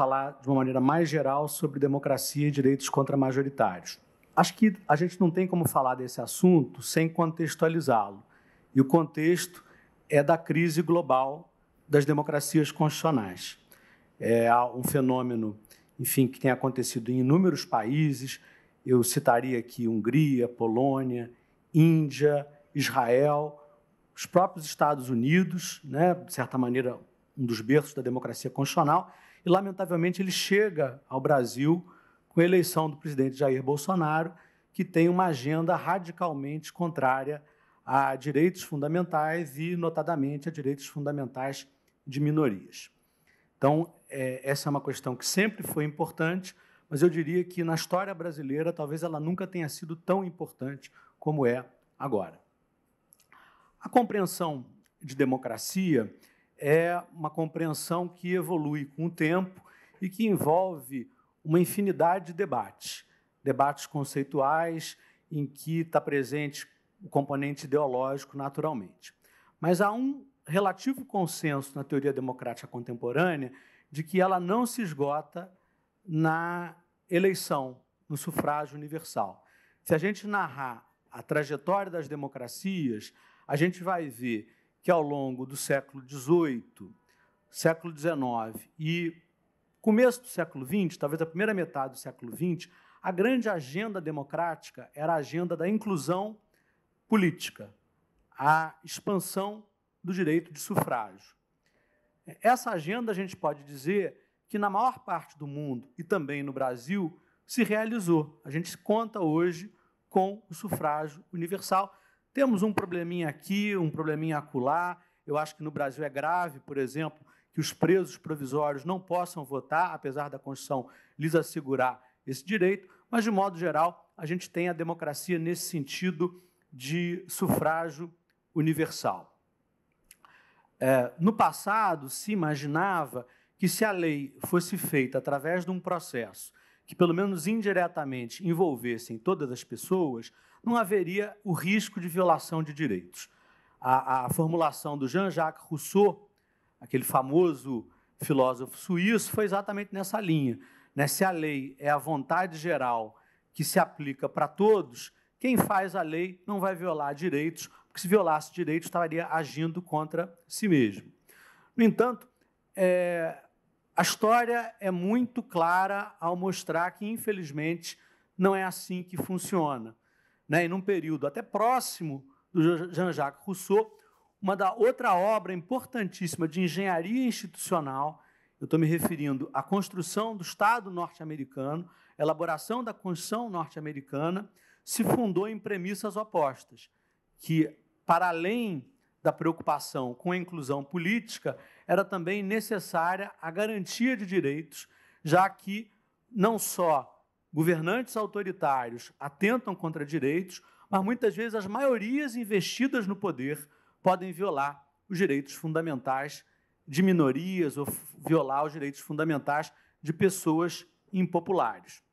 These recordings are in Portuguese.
falar de uma maneira mais geral sobre democracia e direitos contra majoritários. Acho que a gente não tem como falar desse assunto sem contextualizá-lo. E o contexto é da crise global das democracias constitucionais. É um fenômeno, enfim, que tem acontecido em inúmeros países. Eu citaria aqui Hungria, Polônia, Índia, Israel, os próprios Estados Unidos, né, de certa maneira, um dos berços da democracia constitucional, e, lamentavelmente, ele chega ao Brasil com a eleição do presidente Jair Bolsonaro, que tem uma agenda radicalmente contrária a direitos fundamentais e, notadamente, a direitos fundamentais de minorias. Então, é, essa é uma questão que sempre foi importante, mas eu diria que na história brasileira talvez ela nunca tenha sido tão importante como é agora. A compreensão de democracia é uma compreensão que evolui com o tempo e que envolve uma infinidade de debates, debates conceituais em que está presente o componente ideológico naturalmente. Mas há um relativo consenso na teoria democrática contemporânea de que ela não se esgota na eleição, no sufrágio universal. Se a gente narrar a trajetória das democracias, a gente vai ver que ao longo do século XVIII, século XIX e começo do século XX, talvez a primeira metade do século XX, a grande agenda democrática era a agenda da inclusão política, a expansão do direito de sufrágio. Essa agenda, a gente pode dizer que, na maior parte do mundo e também no Brasil, se realizou. A gente conta hoje com o sufrágio universal temos um probleminha aqui, um probleminha acolá. Eu acho que no Brasil é grave, por exemplo, que os presos provisórios não possam votar, apesar da Constituição lhes assegurar esse direito, mas, de modo geral, a gente tem a democracia nesse sentido de sufrágio universal. É, no passado, se imaginava que, se a lei fosse feita através de um processo que pelo menos indiretamente envolvessem todas as pessoas, não haveria o risco de violação de direitos. A, a formulação do Jean-Jacques Rousseau, aquele famoso filósofo suíço, foi exatamente nessa linha. Né? Se a lei é a vontade geral que se aplica para todos, quem faz a lei não vai violar direitos, porque se violasse direitos estaria agindo contra si mesmo. No entanto, é, a história é muito clara ao mostrar que, infelizmente, não é assim que funciona. Né? E num período até próximo do Jean-Jacques Rousseau, uma da outra obra importantíssima de engenharia institucional, eu estou me referindo à construção do Estado norte-americano, elaboração da Constituição norte-americana, se fundou em premissas opostas, que, para além da preocupação com a inclusão política, era também necessária a garantia de direitos, já que não só governantes autoritários atentam contra direitos, mas muitas vezes as maiorias investidas no poder podem violar os direitos fundamentais de minorias ou violar os direitos fundamentais de pessoas impopulares.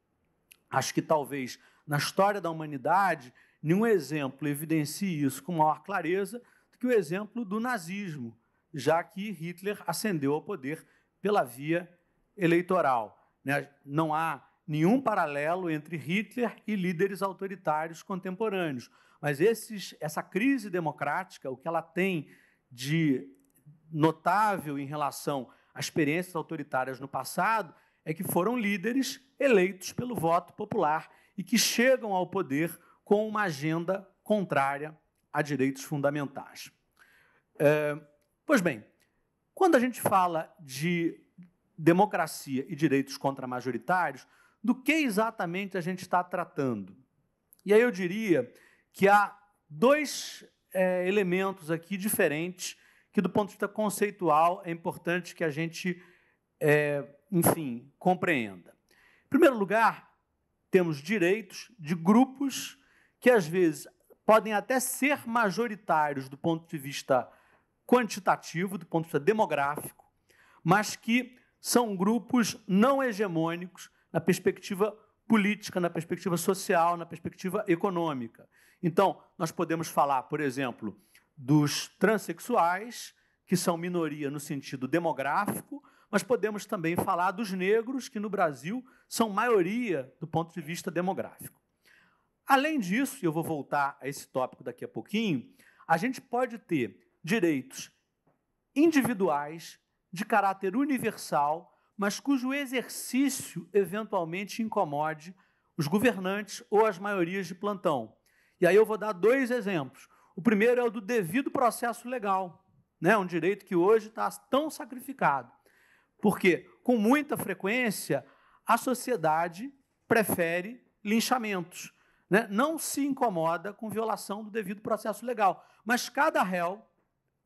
Acho que talvez na história da humanidade nenhum exemplo evidencie isso com maior clareza do que o exemplo do nazismo, já que Hitler ascendeu ao poder pela via eleitoral. Né? Não há nenhum paralelo entre Hitler e líderes autoritários contemporâneos. Mas esses, essa crise democrática, o que ela tem de notável em relação às experiências autoritárias no passado, é que foram líderes eleitos pelo voto popular e que chegam ao poder com uma agenda contrária a direitos fundamentais. É, Pois bem, quando a gente fala de democracia e direitos contra-majoritários, do que exatamente a gente está tratando? E aí eu diria que há dois é, elementos aqui diferentes que, do ponto de vista conceitual, é importante que a gente, é, enfim, compreenda. Em primeiro lugar, temos direitos de grupos que, às vezes, podem até ser majoritários do ponto de vista quantitativo, do ponto de vista demográfico, mas que são grupos não hegemônicos na perspectiva política, na perspectiva social, na perspectiva econômica. Então, nós podemos falar, por exemplo, dos transexuais, que são minoria no sentido demográfico, mas podemos também falar dos negros, que no Brasil são maioria do ponto de vista demográfico. Além disso, e eu vou voltar a esse tópico daqui a pouquinho, a gente pode ter direitos individuais de caráter universal, mas cujo exercício eventualmente incomode os governantes ou as maiorias de plantão. E aí eu vou dar dois exemplos. O primeiro é o do devido processo legal, né? um direito que hoje está tão sacrificado. Porque, com muita frequência, a sociedade prefere linchamentos. Né? Não se incomoda com violação do devido processo legal. Mas cada réu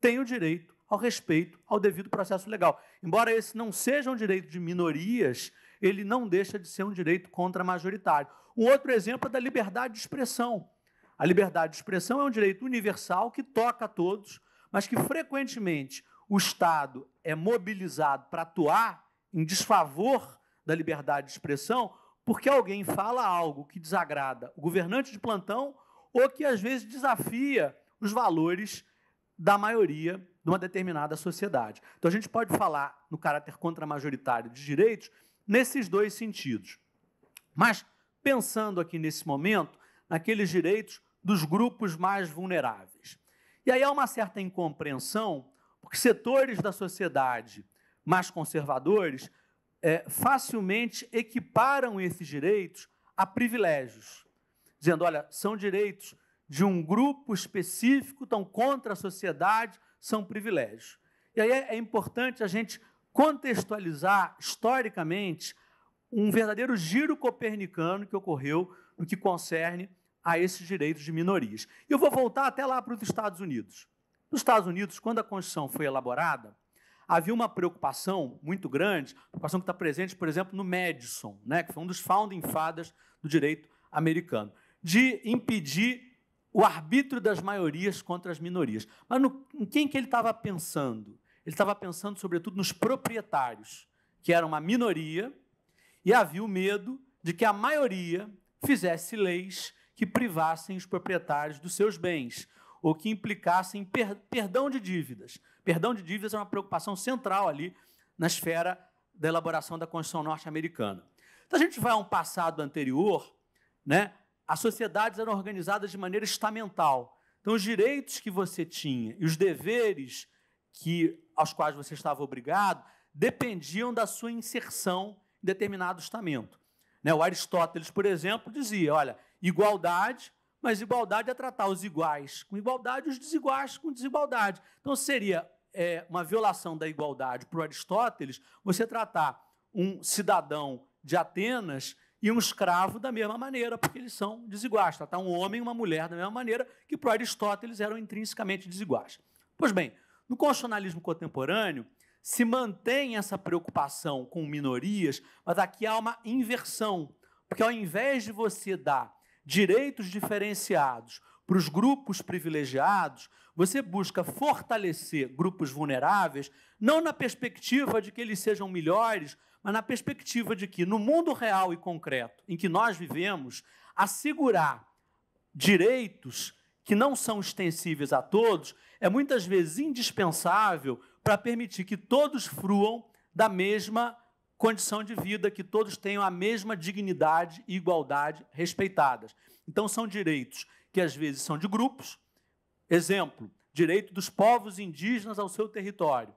tem o direito ao respeito ao devido processo legal. Embora esse não seja um direito de minorias, ele não deixa de ser um direito contra-majoritário. Um outro exemplo é da liberdade de expressão. A liberdade de expressão é um direito universal que toca a todos, mas que frequentemente o Estado é mobilizado para atuar em desfavor da liberdade de expressão porque alguém fala algo que desagrada o governante de plantão ou que às vezes desafia os valores da maioria de uma determinada sociedade. Então a gente pode falar no caráter contramajoritário de direitos nesses dois sentidos. Mas pensando aqui nesse momento naqueles direitos dos grupos mais vulneráveis. E aí há uma certa incompreensão, porque setores da sociedade mais conservadores é, facilmente equiparam esses direitos a privilégios, dizendo: olha, são direitos de um grupo específico, estão contra a sociedade, são privilégios. E aí é, é importante a gente contextualizar historicamente um verdadeiro giro copernicano que ocorreu no que concerne a esses direitos de minorias. E eu vou voltar até lá para os Estados Unidos. Nos Estados Unidos, quando a Constituição foi elaborada, havia uma preocupação muito grande, preocupação que está presente, por exemplo, no Madison, né, que foi um dos founding fathers do direito americano, de impedir o arbítrio das maiorias contra as minorias. Mas no, em quem que ele estava pensando? Ele estava pensando, sobretudo, nos proprietários, que eram uma minoria, e havia o medo de que a maioria fizesse leis que privassem os proprietários dos seus bens, ou que implicassem per perdão de dívidas. Perdão de dívidas é uma preocupação central ali na esfera da elaboração da Constituição norte-americana. Então a gente vai a um passado anterior, né, as sociedades eram organizadas de maneira estamental. Então, os direitos que você tinha e os deveres que, aos quais você estava obrigado dependiam da sua inserção em determinado estamento. Né, o Aristóteles, por exemplo, dizia: olha, igualdade, mas igualdade é tratar os iguais com igualdade e os desiguais com desigualdade. Então, seria é, uma violação da igualdade para o Aristóteles você tratar um cidadão de Atenas e um escravo da mesma maneira, porque eles são desiguais. Tratar tá? tá um homem e uma mulher da mesma maneira que para Aristóteles eram intrinsecamente desiguais. Pois bem, no constitucionalismo contemporâneo se mantém essa preocupação com minorias, mas aqui há uma inversão, porque ao invés de você dar direitos diferenciados para os grupos privilegiados, você busca fortalecer grupos vulneráveis, não na perspectiva de que eles sejam melhores, mas na perspectiva de que, no mundo real e concreto em que nós vivemos, assegurar direitos que não são extensíveis a todos é muitas vezes indispensável para permitir que todos fruam da mesma condição de vida, que todos tenham a mesma dignidade e igualdade respeitadas. Então, são direitos que às vezes são de grupos. Exemplo, direito dos povos indígenas ao seu território.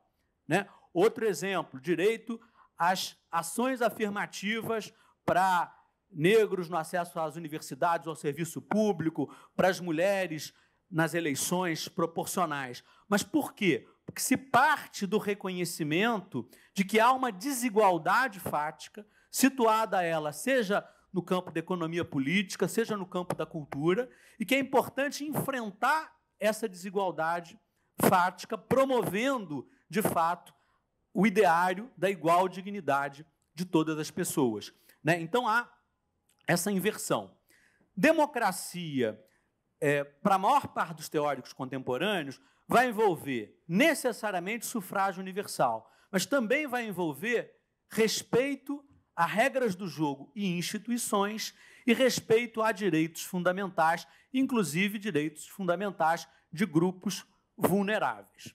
Né? Outro exemplo, direito às ações afirmativas para negros no acesso às universidades, ao serviço público, para as mulheres nas eleições proporcionais. Mas por quê? Porque se parte do reconhecimento de que há uma desigualdade fática, situada ela, seja no campo da economia política, seja no campo da cultura, e que é importante enfrentar essa desigualdade fática, promovendo, de fato, o ideário da igual dignidade de todas as pessoas. Né? Então há essa inversão. Democracia, é, para a maior parte dos teóricos contemporâneos, vai envolver necessariamente sufrágio universal, mas também vai envolver respeito a regras do jogo e instituições e respeito a direitos fundamentais, inclusive direitos fundamentais de grupos vulneráveis.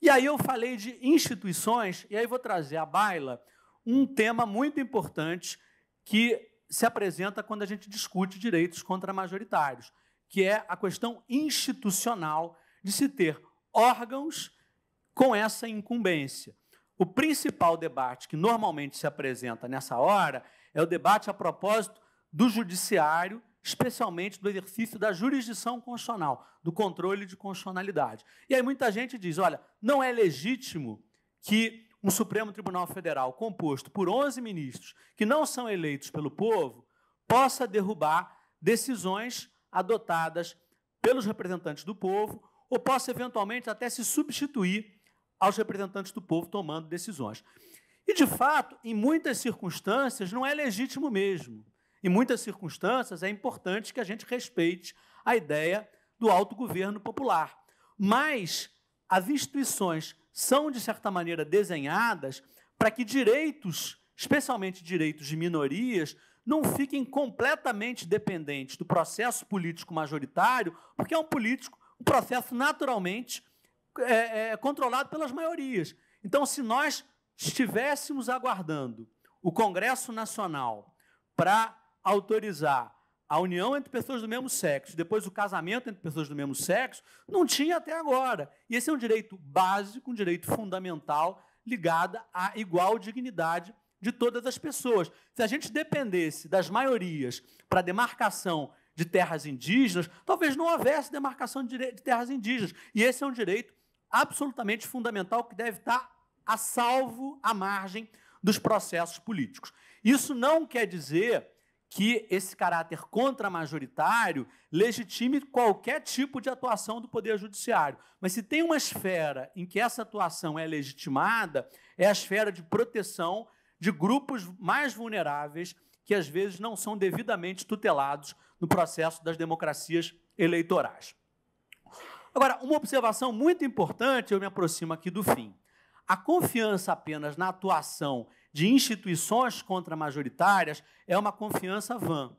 E aí eu falei de instituições, e aí vou trazer à baila um tema muito importante que se apresenta quando a gente discute direitos contra-majoritários, que é a questão institucional de se ter órgãos com essa incumbência. O principal debate que normalmente se apresenta nessa hora é o debate a propósito do judiciário, especialmente do exercício da jurisdição constitucional, do controle de constitucionalidade. E aí muita gente diz: olha, não é legítimo que um Supremo Tribunal Federal composto por 11 ministros que não são eleitos pelo povo possa derrubar decisões adotadas pelos representantes do povo ou possa eventualmente até se substituir aos representantes do povo tomando decisões. E, de fato, em muitas circunstâncias, não é legítimo mesmo. Em muitas circunstâncias, é importante que a gente respeite a ideia do autogoverno popular. Mas as instituições são, de certa maneira, desenhadas para que direitos, especialmente direitos de minorias, não fiquem completamente dependentes do processo político majoritário, porque é um político, um processo naturalmente é, é, é, controlado pelas maiorias. Então, se nós estivéssemos aguardando o Congresso Nacional para autorizar a união entre pessoas do mesmo sexo, depois o casamento entre pessoas do mesmo sexo, não tinha até agora. E esse é um direito básico, um direito fundamental, ligado à igual dignidade de todas as pessoas. Se a gente dependesse das maiorias para demarcação de terras indígenas, talvez não houvesse demarcação de terras indígenas. E esse é um direito absolutamente fundamental que deve estar a salvo, à margem dos processos políticos. Isso não quer dizer que esse caráter contramajoritário legitime qualquer tipo de atuação do Poder Judiciário. Mas se tem uma esfera em que essa atuação é legitimada, é a esfera de proteção de grupos mais vulneráveis que às vezes não são devidamente tutelados no processo das democracias eleitorais. Agora, uma observação muito importante, eu me aproximo aqui do fim. A confiança apenas na atuação de instituições contra-majoritárias é uma confiança vã.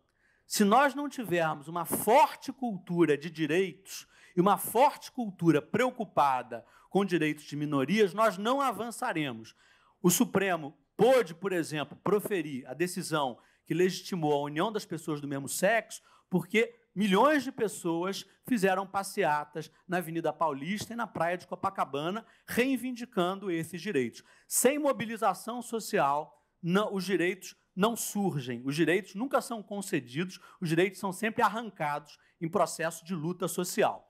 Se nós não tivermos uma forte cultura de direitos e uma forte cultura preocupada com direitos de minorias, nós não avançaremos. O Supremo pôde, por exemplo, proferir a decisão que legitimou a união das pessoas do mesmo sexo, porque milhões de pessoas fizeram passeatas na Avenida Paulista e na Praia de Copacabana, reivindicando esses direitos. Sem mobilização social, não, os direitos não surgem, os direitos nunca são concedidos, os direitos são sempre arrancados em processo de luta social.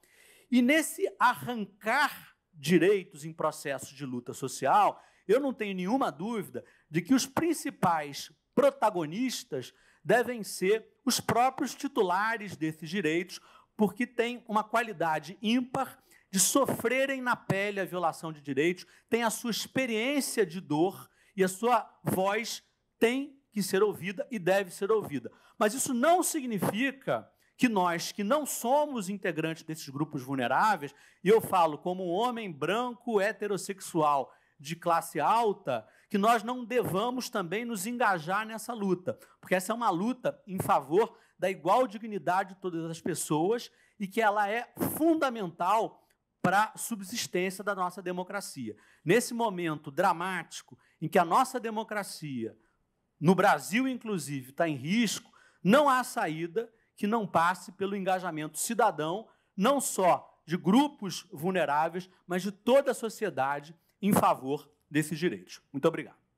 E nesse arrancar direitos em processo de luta social, eu não tenho nenhuma dúvida de que os principais protagonistas devem ser os próprios titulares desses direitos, porque têm uma qualidade ímpar de sofrerem na pele a violação de direitos, têm a sua experiência de dor e a sua voz tem que ser ouvida e deve ser ouvida. Mas isso não significa que nós que não somos integrantes desses grupos vulneráveis, e eu falo como um homem branco heterossexual de classe alta, que nós não devamos também nos engajar nessa luta, porque essa é uma luta em favor da igual dignidade de todas as pessoas e que ela é fundamental para a subsistência da nossa democracia. Nesse momento dramático em que a nossa democracia, no Brasil inclusive, está em risco, não há saída que não passe pelo engajamento cidadão, não só de grupos vulneráveis, mas de toda a sociedade em favor desses direitos. Muito obrigado.